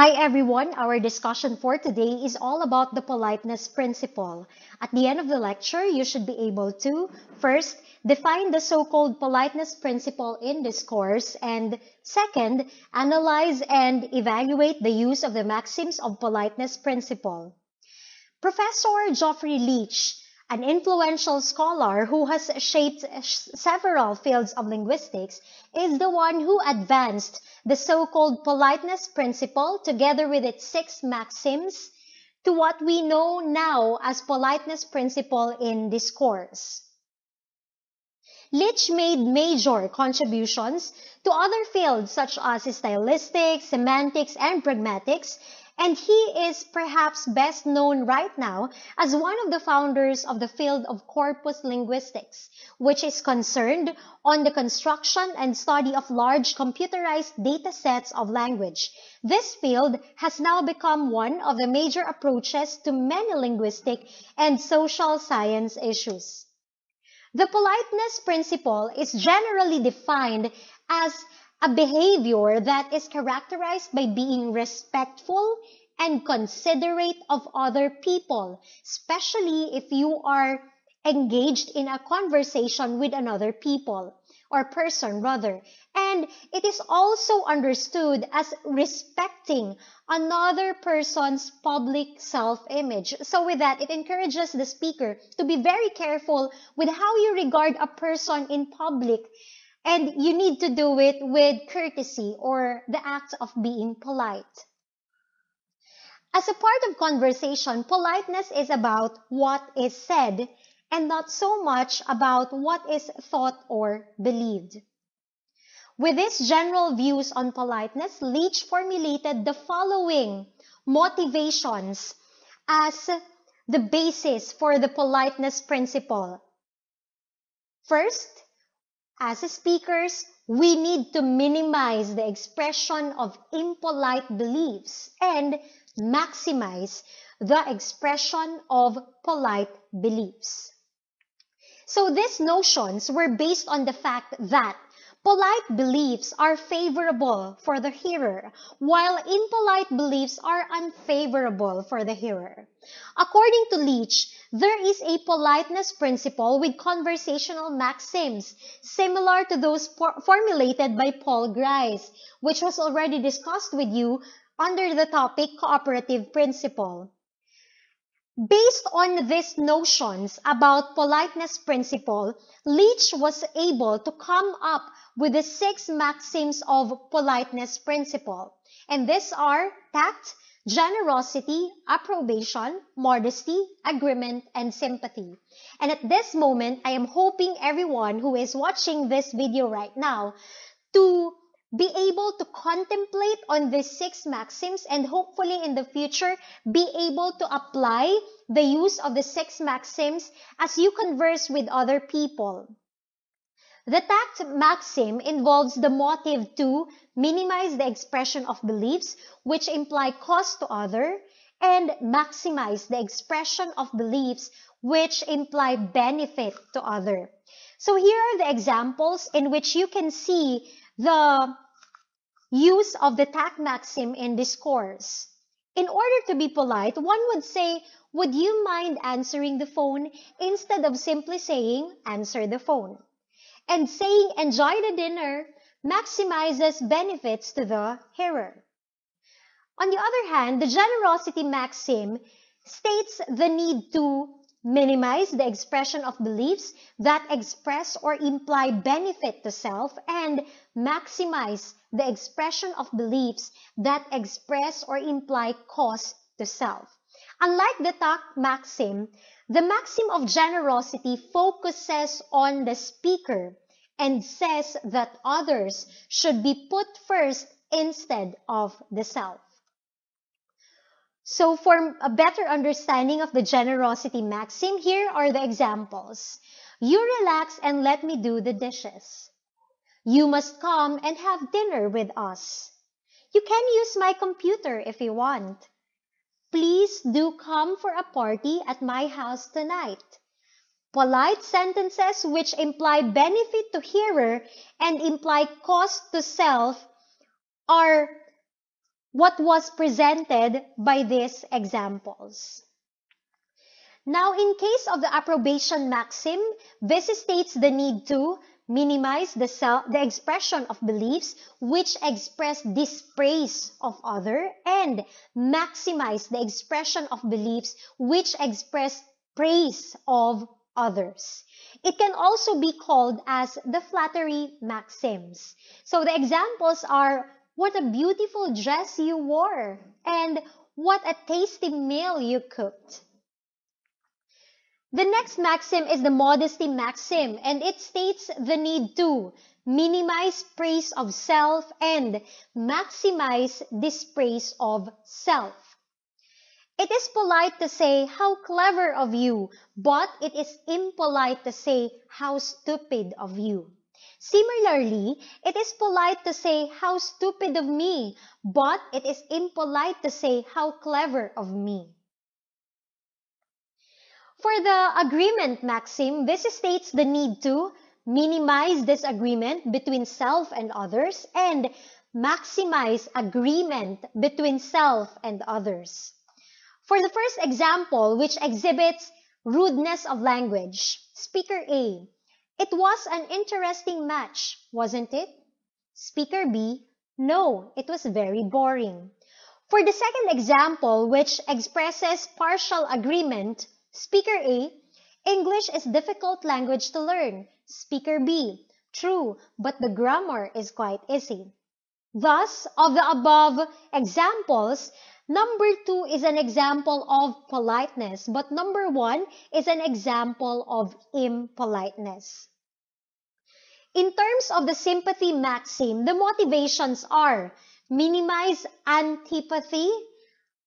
Hi everyone, our discussion for today is all about the politeness principle. At the end of the lecture, you should be able to first define the so-called politeness principle in this course and second, analyze and evaluate the use of the maxims of politeness principle. Professor Geoffrey Leach an influential scholar who has shaped several fields of linguistics, is the one who advanced the so-called politeness principle together with its six maxims to what we know now as politeness principle in discourse. Litch made major contributions to other fields such as stylistics, semantics, and pragmatics, and he is perhaps best known right now as one of the founders of the field of corpus linguistics, which is concerned on the construction and study of large computerized data sets of language. This field has now become one of the major approaches to many linguistic and social science issues. The politeness principle is generally defined as a behavior that is characterized by being respectful and considerate of other people, especially if you are engaged in a conversation with another people or person rather. And it is also understood as respecting another person's public self-image. So with that, it encourages the speaker to be very careful with how you regard a person in public and you need to do it with courtesy or the act of being polite. As a part of conversation, politeness is about what is said and not so much about what is thought or believed. With his general views on politeness, Leach formulated the following motivations as the basis for the politeness principle. First, as speakers, we need to minimize the expression of impolite beliefs and maximize the expression of polite beliefs. So these notions were based on the fact that Polite beliefs are favorable for the hearer, while impolite beliefs are unfavorable for the hearer. According to Leach, there is a politeness principle with conversational maxims similar to those formulated by Paul Grice, which was already discussed with you under the topic cooperative principle. Based on these notions about politeness principle, Leach was able to come up with the six maxims of politeness principle. And these are tact, generosity, approbation, modesty, agreement, and sympathy. And at this moment, I am hoping everyone who is watching this video right now to be able to contemplate on these six maxims and hopefully in the future be able to apply the use of the six maxims as you converse with other people. The tact maxim involves the motive to minimize the expression of beliefs which imply cost to other and maximize the expression of beliefs which imply benefit to other. So here are the examples in which you can see the use of the tact maxim in discourse. In order to be polite, one would say, would you mind answering the phone instead of simply saying, answer the phone? And saying, enjoy the dinner maximizes benefits to the hearer. On the other hand, the generosity maxim states the need to minimize the expression of beliefs that express or imply benefit to self, and maximize the expression of beliefs that express or imply cost to self. Unlike the talk maxim, the maxim of generosity focuses on the speaker and says that others should be put first instead of the self. So for a better understanding of the generosity maxim, here are the examples. You relax and let me do the dishes. You must come and have dinner with us. You can use my computer if you want. Please do come for a party at my house tonight. Polite sentences which imply benefit to hearer and imply cost to self are what was presented by these examples. Now, in case of the approbation maxim, this states the need to minimize the, self, the expression of beliefs which express dispraise of other and maximize the expression of beliefs which express praise of others. It can also be called as the flattery maxims. So the examples are what a beautiful dress you wore, and what a tasty meal you cooked. The next maxim is the modesty maxim, and it states the need to minimize praise of self and maximize dispraise of self. It is polite to say, how clever of you, but it is impolite to say, how stupid of you. Similarly, it is polite to say, how stupid of me, but it is impolite to say, how clever of me. For the agreement maxim, this states the need to minimize disagreement between self and others and maximize agreement between self and others. For the first example, which exhibits rudeness of language, speaker A, it was an interesting match, wasn't it? Speaker B, no, it was very boring. For the second example, which expresses partial agreement, Speaker A, English is difficult language to learn. Speaker B, true, but the grammar is quite easy. Thus, of the above examples, Number two is an example of politeness, but number one is an example of impoliteness. In terms of the sympathy maxim, the motivations are minimize antipathy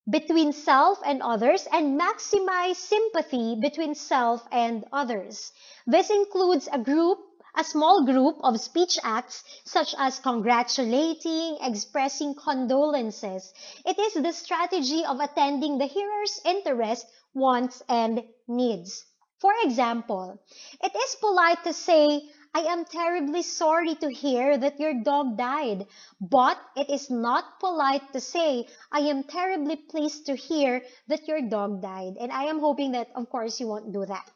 between self and others and maximize sympathy between self and others. This includes a group a small group of speech acts such as congratulating, expressing condolences. It is the strategy of attending the hearer's interest, wants, and needs. For example, it is polite to say, I am terribly sorry to hear that your dog died, but it is not polite to say, I am terribly pleased to hear that your dog died. And I am hoping that, of course, you won't do that.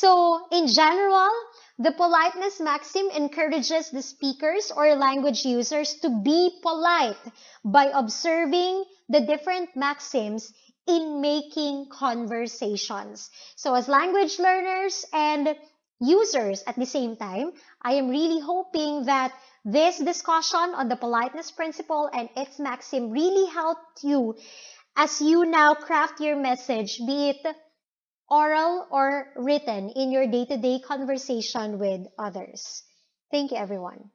So, in general, the politeness maxim encourages the speakers or language users to be polite by observing the different maxims in making conversations. So, as language learners and users at the same time, I am really hoping that this discussion on the politeness principle and its maxim really helped you as you now craft your message, be it oral or written in your day-to-day conversation with others. Thank you, everyone.